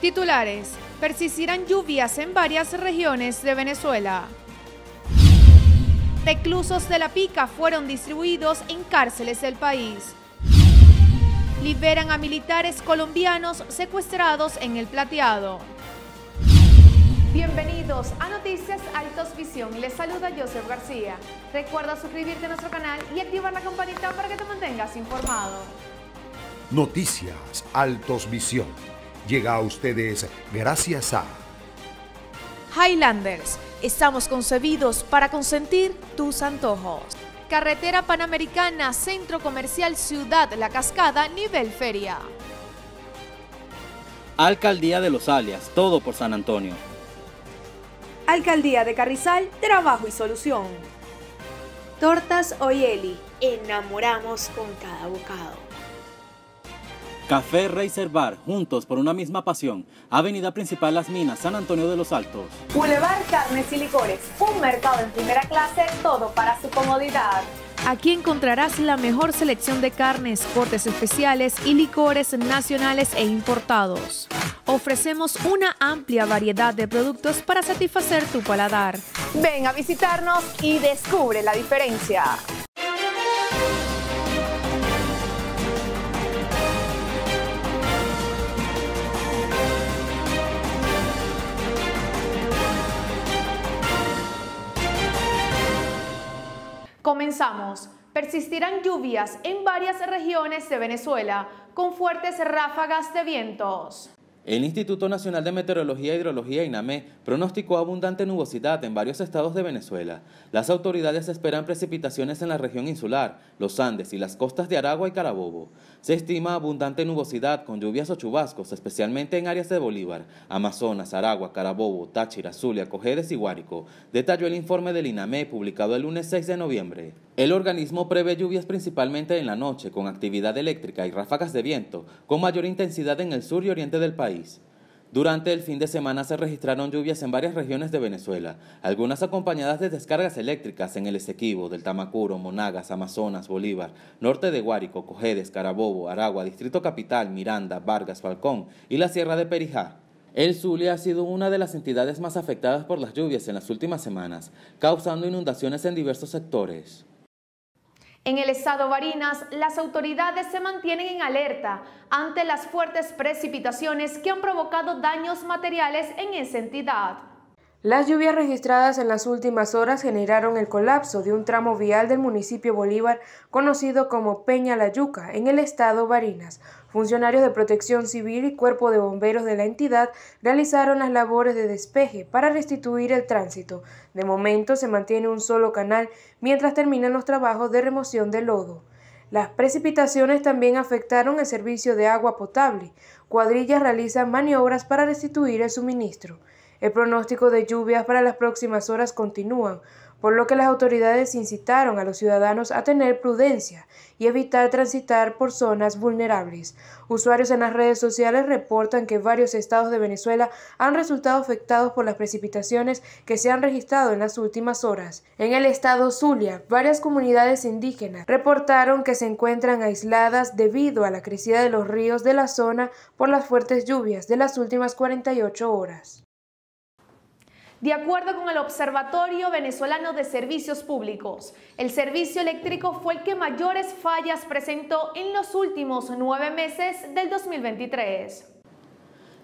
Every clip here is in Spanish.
Titulares. Persistirán lluvias en varias regiones de Venezuela. Reclusos de la pica fueron distribuidos en cárceles del país. Liberan a militares colombianos secuestrados en el plateado. Bienvenidos a Noticias Altos Visión. Les saluda Joseph García. Recuerda suscribirte a nuestro canal y activar la campanita para que te mantengas informado. Noticias Altos Visión llega a ustedes gracias a Highlanders. Estamos concebidos para consentir tus antojos. Carretera Panamericana, Centro Comercial Ciudad La Cascada, nivel feria. Alcaldía de Los Alias, todo por San Antonio. Alcaldía de Carrizal, trabajo y solución. Tortas Oyeli, enamoramos con cada bocado. Café Racer juntos por una misma pasión. Avenida Principal Las Minas, San Antonio de los Altos. Boulevard Carnes y Licores, un mercado en primera clase, todo para su comodidad. Aquí encontrarás la mejor selección de carnes, cortes especiales y licores nacionales e importados. Ofrecemos una amplia variedad de productos para satisfacer tu paladar. Ven a visitarnos y descubre la diferencia. Comenzamos. Persistirán lluvias en varias regiones de Venezuela con fuertes ráfagas de vientos. El Instituto Nacional de Meteorología e Hidrología, INAME, pronosticó abundante nubosidad en varios estados de Venezuela. Las autoridades esperan precipitaciones en la región insular, los Andes y las costas de Aragua y Carabobo. Se estima abundante nubosidad con lluvias o chubascos, especialmente en áreas de Bolívar, Amazonas, Aragua, Carabobo, Táchira, Zulia, Cojedes y Guárico, detalló el informe del INAME publicado el lunes 6 de noviembre. El organismo prevé lluvias principalmente en la noche, con actividad eléctrica y ráfagas de viento, con mayor intensidad en el sur y oriente del país. Durante el fin de semana se registraron lluvias en varias regiones de Venezuela, algunas acompañadas de descargas eléctricas en el Esequibo, del Tamacuro, Monagas, Amazonas, Bolívar, norte de Guárico, Cojedes, Carabobo, Aragua, Distrito Capital, Miranda, Vargas, Falcón y la Sierra de Perijá. El Zulia ha sido una de las entidades más afectadas por las lluvias en las últimas semanas, causando inundaciones en diversos sectores. En el estado Barinas, las autoridades se mantienen en alerta ante las fuertes precipitaciones que han provocado daños materiales en esa entidad. Las lluvias registradas en las últimas horas generaron el colapso de un tramo vial del municipio Bolívar conocido como Peña La Yuca, en el estado Barinas, Funcionarios de protección civil y cuerpo de bomberos de la entidad realizaron las labores de despeje para restituir el tránsito. De momento se mantiene un solo canal mientras terminan los trabajos de remoción de lodo. Las precipitaciones también afectaron el servicio de agua potable. Cuadrillas realizan maniobras para restituir el suministro. El pronóstico de lluvias para las próximas horas continúa por lo que las autoridades incitaron a los ciudadanos a tener prudencia y evitar transitar por zonas vulnerables. Usuarios en las redes sociales reportan que varios estados de Venezuela han resultado afectados por las precipitaciones que se han registrado en las últimas horas. En el estado Zulia, varias comunidades indígenas reportaron que se encuentran aisladas debido a la crecida de los ríos de la zona por las fuertes lluvias de las últimas 48 horas. De acuerdo con el Observatorio Venezolano de Servicios Públicos, el servicio eléctrico fue el que mayores fallas presentó en los últimos nueve meses del 2023.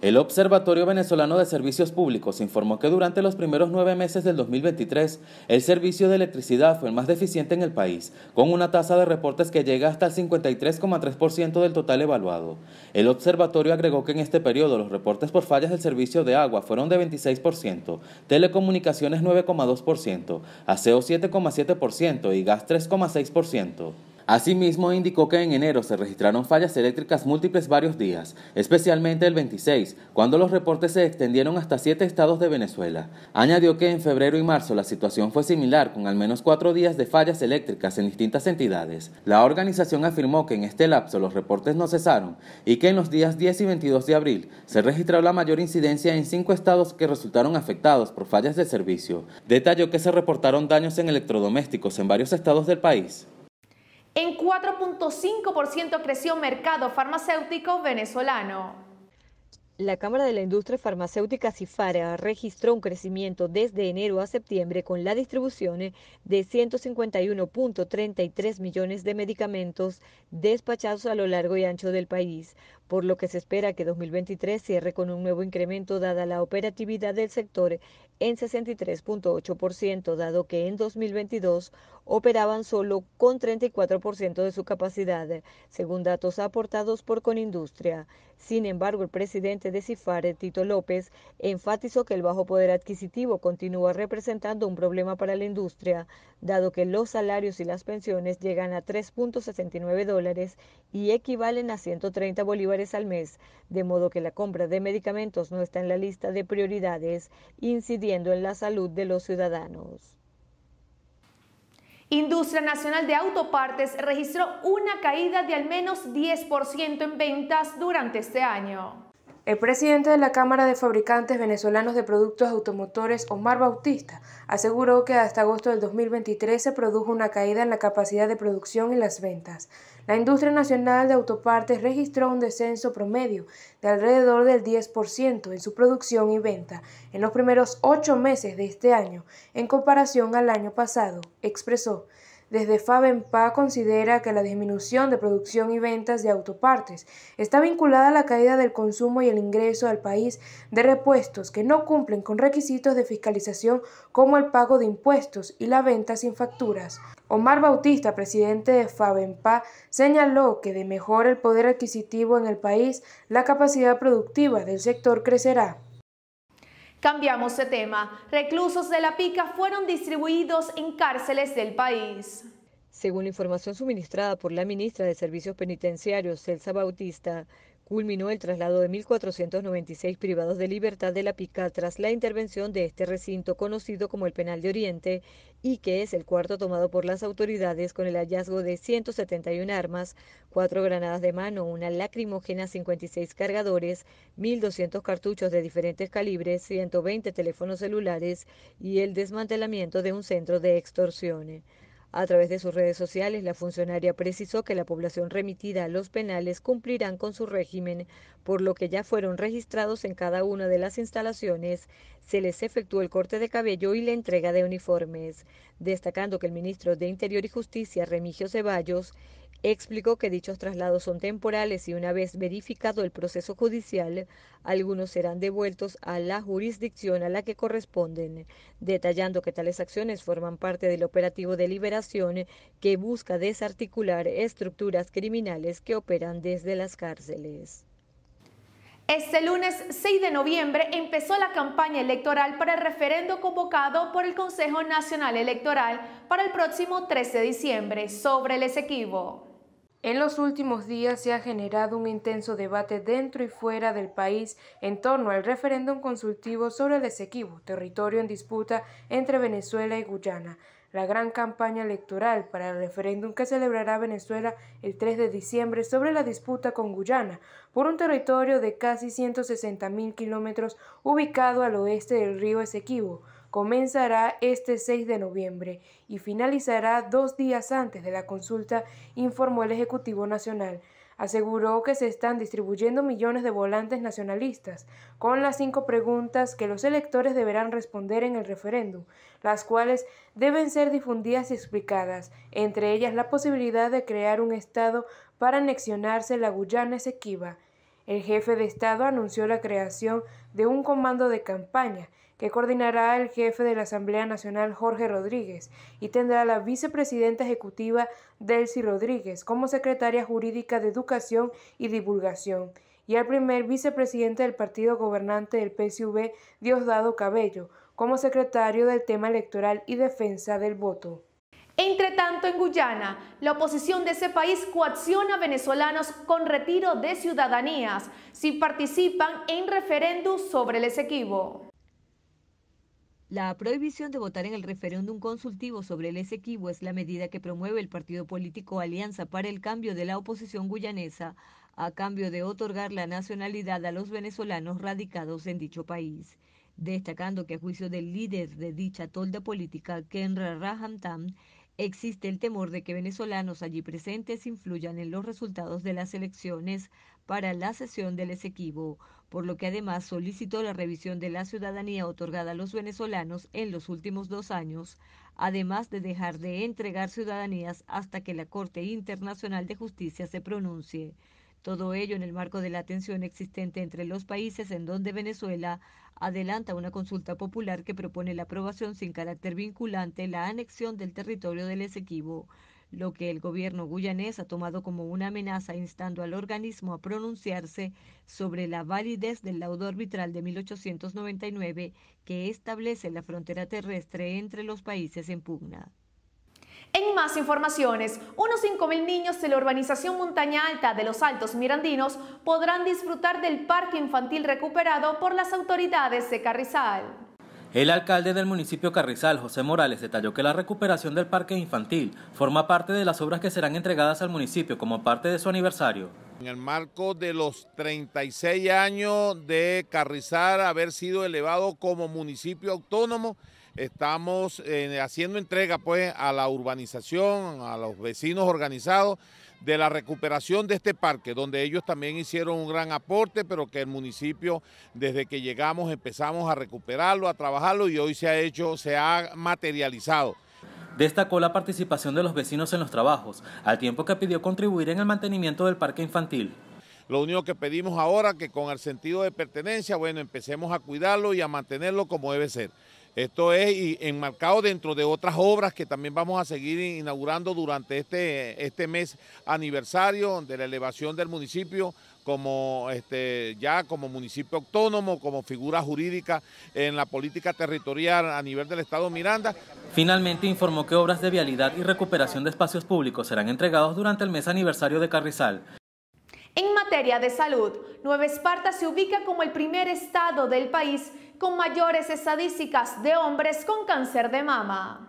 El Observatorio Venezolano de Servicios Públicos informó que durante los primeros nueve meses del 2023, el servicio de electricidad fue el más deficiente en el país, con una tasa de reportes que llega hasta el 53,3% del total evaluado. El observatorio agregó que en este periodo los reportes por fallas del servicio de agua fueron de 26%, telecomunicaciones 9,2%, aseo 7,7% y gas 3,6%. Asimismo, indicó que en enero se registraron fallas eléctricas múltiples varios días, especialmente el 26, cuando los reportes se extendieron hasta siete estados de Venezuela. Añadió que en febrero y marzo la situación fue similar, con al menos cuatro días de fallas eléctricas en distintas entidades. La organización afirmó que en este lapso los reportes no cesaron y que en los días 10 y 22 de abril se registró la mayor incidencia en cinco estados que resultaron afectados por fallas de servicio. Detalló que se reportaron daños en electrodomésticos en varios estados del país. En 4.5% creció mercado farmacéutico venezolano. La Cámara de la Industria Farmacéutica Cifara registró un crecimiento desde enero a septiembre con la distribución de 151.33 millones de medicamentos despachados a lo largo y ancho del país, por lo que se espera que 2023 cierre con un nuevo incremento dada la operatividad del sector en 63.8%, dado que en 2022 operaban solo con 34% de su capacidad, según datos aportados por Conindustria. Sin embargo, el presidente de Cifare, Tito López, enfatizó que el bajo poder adquisitivo continúa representando un problema para la industria, dado que los salarios y las pensiones llegan a 3.69 dólares y equivalen a 130 bolívares al mes, de modo que la compra de medicamentos no está en la lista de prioridades, incidiendo en la salud de los ciudadanos. Industria Nacional de Autopartes registró una caída de al menos 10% en ventas durante este año. El presidente de la Cámara de Fabricantes Venezolanos de Productos Automotores, Omar Bautista, aseguró que hasta agosto del 2023 se produjo una caída en la capacidad de producción y las ventas. La industria nacional de autopartes registró un descenso promedio de alrededor del 10% en su producción y venta en los primeros ocho meses de este año, en comparación al año pasado, expresó. Desde Fabenpa considera que la disminución de producción y ventas de autopartes está vinculada a la caída del consumo y el ingreso al país de repuestos que no cumplen con requisitos de fiscalización como el pago de impuestos y la venta sin facturas. Omar Bautista, presidente de Fabenpa, señaló que de mejor el poder adquisitivo en el país, la capacidad productiva del sector crecerá. Cambiamos de tema. Reclusos de La Pica fueron distribuidos en cárceles del país. Según la información suministrada por la ministra de Servicios Penitenciarios, Celsa Bautista, culminó el traslado de 1.496 privados de libertad de la pica tras la intervención de este recinto conocido como el Penal de Oriente y que es el cuarto tomado por las autoridades con el hallazgo de 171 armas, cuatro granadas de mano, una lacrimógena, 56 cargadores, 1.200 cartuchos de diferentes calibres, 120 teléfonos celulares y el desmantelamiento de un centro de extorsión. A través de sus redes sociales, la funcionaria precisó que la población remitida a los penales cumplirán con su régimen, por lo que ya fueron registrados en cada una de las instalaciones, se les efectuó el corte de cabello y la entrega de uniformes, destacando que el ministro de Interior y Justicia, Remigio Ceballos, Explicó que dichos traslados son temporales y una vez verificado el proceso judicial, algunos serán devueltos a la jurisdicción a la que corresponden, detallando que tales acciones forman parte del operativo de liberación que busca desarticular estructuras criminales que operan desde las cárceles. Este lunes 6 de noviembre empezó la campaña electoral para el referendo convocado por el Consejo Nacional Electoral para el próximo 13 de diciembre sobre el Esequibo. En los últimos días se ha generado un intenso debate dentro y fuera del país en torno al referéndum consultivo sobre el Esequibo, territorio en disputa entre Venezuela y Guyana. La gran campaña electoral para el referéndum que celebrará Venezuela el 3 de diciembre sobre la disputa con Guyana por un territorio de casi 160.000 kilómetros ubicado al oeste del río Esequibo comenzará este 6 de noviembre y finalizará dos días antes de la consulta, informó el Ejecutivo Nacional. Aseguró que se están distribuyendo millones de volantes nacionalistas con las cinco preguntas que los electores deberán responder en el referéndum, las cuales deben ser difundidas y explicadas, entre ellas la posibilidad de crear un Estado para anexionarse la Guyana Esequiba. El jefe de Estado anunció la creación de un comando de campaña que coordinará el jefe de la Asamblea Nacional Jorge Rodríguez y tendrá a la vicepresidenta ejecutiva Delcy Rodríguez como secretaria jurídica de Educación y Divulgación y al primer vicepresidente del partido gobernante del PSV, Diosdado Cabello, como secretario del tema electoral y defensa del voto. Entre tanto, en Guyana, la oposición de ese país coacciona a venezolanos con retiro de ciudadanías si participan en referéndum sobre el Esequibo. La prohibición de votar en el referéndum consultivo sobre el Esequibo es la medida que promueve el partido político Alianza para el Cambio de la oposición guyanesa a cambio de otorgar la nacionalidad a los venezolanos radicados en dicho país, destacando que a juicio del líder de dicha tolda política, Kenra Tam, existe el temor de que venezolanos allí presentes influyan en los resultados de las elecciones para la sesión del Esequibo, por lo que además solicitó la revisión de la ciudadanía otorgada a los venezolanos en los últimos dos años, además de dejar de entregar ciudadanías hasta que la Corte Internacional de Justicia se pronuncie. Todo ello en el marco de la tensión existente entre los países en donde Venezuela adelanta una consulta popular que propone la aprobación sin carácter vinculante la anexión del territorio del Esequibo lo que el gobierno guyanés ha tomado como una amenaza instando al organismo a pronunciarse sobre la validez del laudo arbitral de 1899 que establece la frontera terrestre entre los países en pugna. En más informaciones, unos 5.000 niños de la urbanización Montaña Alta de los Altos Mirandinos podrán disfrutar del parque infantil recuperado por las autoridades de Carrizal. El alcalde del municipio Carrizal, José Morales, detalló que la recuperación del parque infantil forma parte de las obras que serán entregadas al municipio como parte de su aniversario. En el marco de los 36 años de Carrizal haber sido elevado como municipio autónomo, estamos eh, haciendo entrega pues a la urbanización, a los vecinos organizados de la recuperación de este parque, donde ellos también hicieron un gran aporte, pero que el municipio desde que llegamos empezamos a recuperarlo, a trabajarlo y hoy se ha hecho, se ha materializado. Destacó la participación de los vecinos en los trabajos, al tiempo que pidió contribuir en el mantenimiento del parque infantil. Lo único que pedimos ahora que con el sentido de pertenencia, bueno, empecemos a cuidarlo y a mantenerlo como debe ser. Esto es enmarcado dentro de otras obras que también vamos a seguir inaugurando durante este, este mes aniversario de la elevación del municipio como este, ya como municipio autónomo, como figura jurídica en la política territorial a nivel del Estado Miranda. Finalmente informó que obras de vialidad y recuperación de espacios públicos serán entregados durante el mes aniversario de Carrizal. En materia de salud, Nueva Esparta se ubica como el primer estado del país con mayores estadísticas de hombres con cáncer de mama.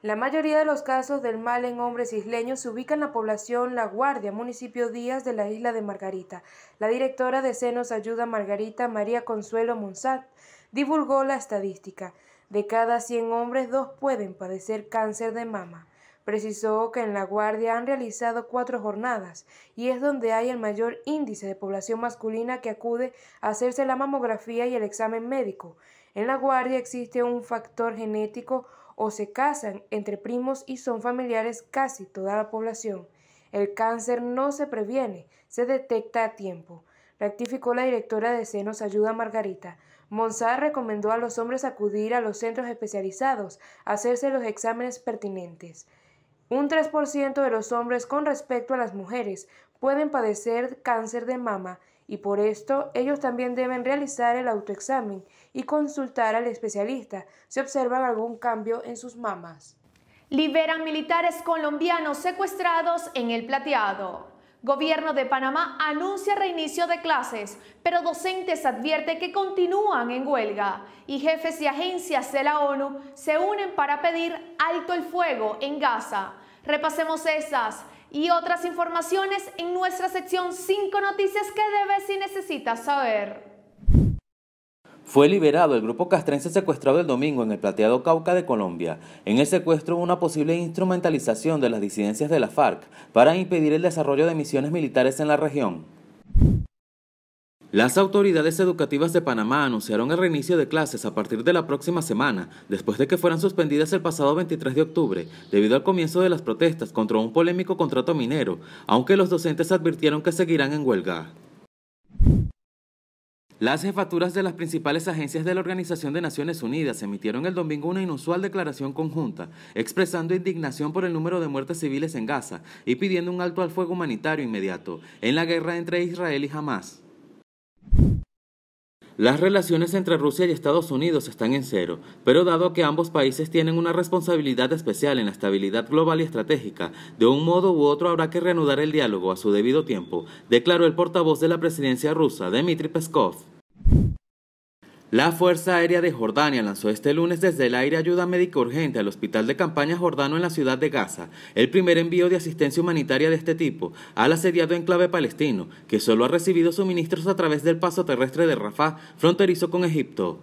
La mayoría de los casos del mal en hombres isleños se ubican en la población La Guardia, municipio Díaz de la isla de Margarita. La directora de Senos Ayuda Margarita, María Consuelo Monsat, divulgó la estadística. De cada 100 hombres, dos pueden padecer cáncer de mama. Precisó que en La Guardia han realizado cuatro jornadas y es donde hay el mayor índice de población masculina que acude a hacerse la mamografía y el examen médico. En La Guardia existe un factor genético o se casan entre primos y son familiares casi toda la población. El cáncer no se previene, se detecta a tiempo. Rectificó la directora de Senos Ayuda Margarita. Monsar recomendó a los hombres acudir a los centros especializados, hacerse los exámenes pertinentes. Un 3% de los hombres con respecto a las mujeres pueden padecer cáncer de mama y por esto ellos también deben realizar el autoexamen y consultar al especialista si observan algún cambio en sus mamas. Liberan militares colombianos secuestrados en el plateado. Gobierno de Panamá anuncia reinicio de clases, pero docentes advierte que continúan en huelga y jefes y agencias de la ONU se unen para pedir alto el fuego en Gaza. Repasemos esas y otras informaciones en nuestra sección 5 noticias que debes y necesitas saber. Fue liberado el grupo castrense secuestrado el domingo en el plateado Cauca de Colombia. En el secuestro hubo una posible instrumentalización de las disidencias de la FARC para impedir el desarrollo de misiones militares en la región. Las autoridades educativas de Panamá anunciaron el reinicio de clases a partir de la próxima semana, después de que fueran suspendidas el pasado 23 de octubre, debido al comienzo de las protestas contra un polémico contrato minero, aunque los docentes advirtieron que seguirán en huelga. Las jefaturas de las principales agencias de la Organización de Naciones Unidas emitieron el domingo una inusual declaración conjunta, expresando indignación por el número de muertes civiles en Gaza y pidiendo un alto al fuego humanitario inmediato en la guerra entre Israel y Hamas. Las relaciones entre Rusia y Estados Unidos están en cero, pero dado que ambos países tienen una responsabilidad especial en la estabilidad global y estratégica, de un modo u otro habrá que reanudar el diálogo a su debido tiempo, declaró el portavoz de la presidencia rusa, Dmitry Peskov. La Fuerza Aérea de Jordania lanzó este lunes desde el aire ayuda médica urgente al Hospital de Campaña Jordano en la ciudad de Gaza, el primer envío de asistencia humanitaria de este tipo al asediado enclave palestino, que solo ha recibido suministros a través del paso terrestre de Rafah, fronterizo con Egipto.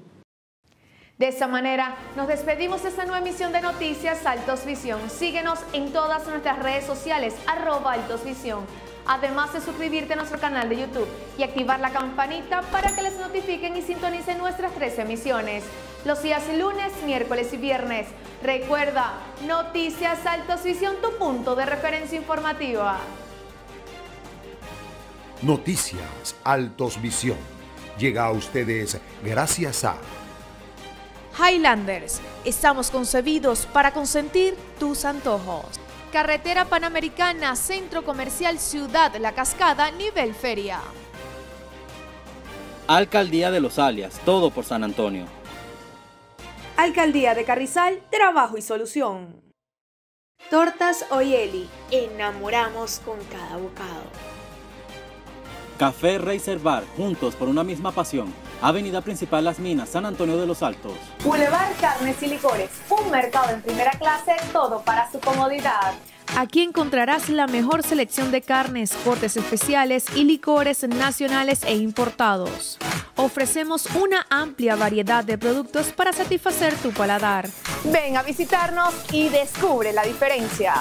De esta manera, nos despedimos de esta nueva emisión de Noticias Altos Visión. Síguenos en todas nuestras redes sociales, arroba Altos Visión además de suscribirte a nuestro canal de YouTube y activar la campanita para que les notifiquen y sintonicen nuestras tres emisiones. Los días lunes, miércoles y viernes. Recuerda, Noticias Altos Visión, tu punto de referencia informativa. Noticias Altos Visión llega a ustedes gracias a Highlanders. Estamos concebidos para consentir tus antojos. Carretera Panamericana, Centro Comercial Ciudad La Cascada, nivel feria. Alcaldía de Los Alias, todo por San Antonio. Alcaldía de Carrizal, trabajo y solución. Tortas Oyeli, enamoramos con cada bocado. Café Racer Bar, juntos por una misma pasión. Avenida Principal Las Minas, San Antonio de los Altos. Boulevard Carnes y Licores, un mercado en primera clase, todo para su comodidad. Aquí encontrarás la mejor selección de carnes, cortes especiales y licores nacionales e importados. Ofrecemos una amplia variedad de productos para satisfacer tu paladar. Ven a visitarnos y descubre la diferencia.